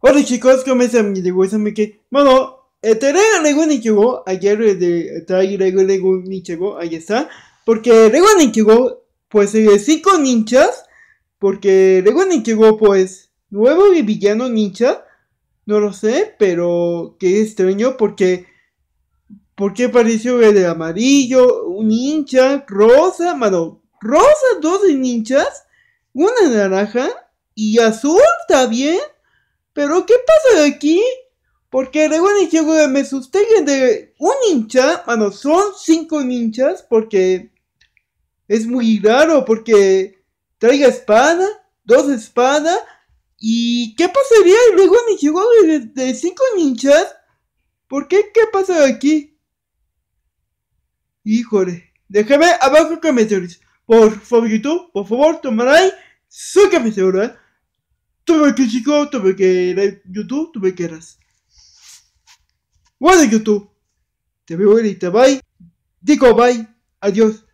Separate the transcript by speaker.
Speaker 1: Hola chicos, ¿cómo están? Mi gusta Miki. Bueno, eh, Terega eh, Rego Nichigo, ayer de traigo Rego Rego ahí está. Porque Rego ninjago pues eh, cinco ninjas. Porque Rego ninjago pues, nuevo y villano ninja. No lo sé, pero qué extraño porque. Porque apareció el amarillo, un ninja, rosa, mano, rosa, dos ninjas, una naranja y azul también. ¿Pero qué pasa de aquí? Porque Rewan y de me sustentan de un ninja? Bueno, son cinco ninjas. Porque es muy raro. Porque traiga espada, dos espadas. ¿Y qué pasaría luego ni llegó de, cinco ninjas? ¿Por qué? ¿Qué pasa aquí? Híjole. Déjame abajo comentarios. Por favor YouTube, por favor, tomaré su café tuve que chico, tuve que ir YouTube, tuve que eras.
Speaker 2: Bueno, YouTube. Te veo ahorita, bye. Digo bye. Adiós.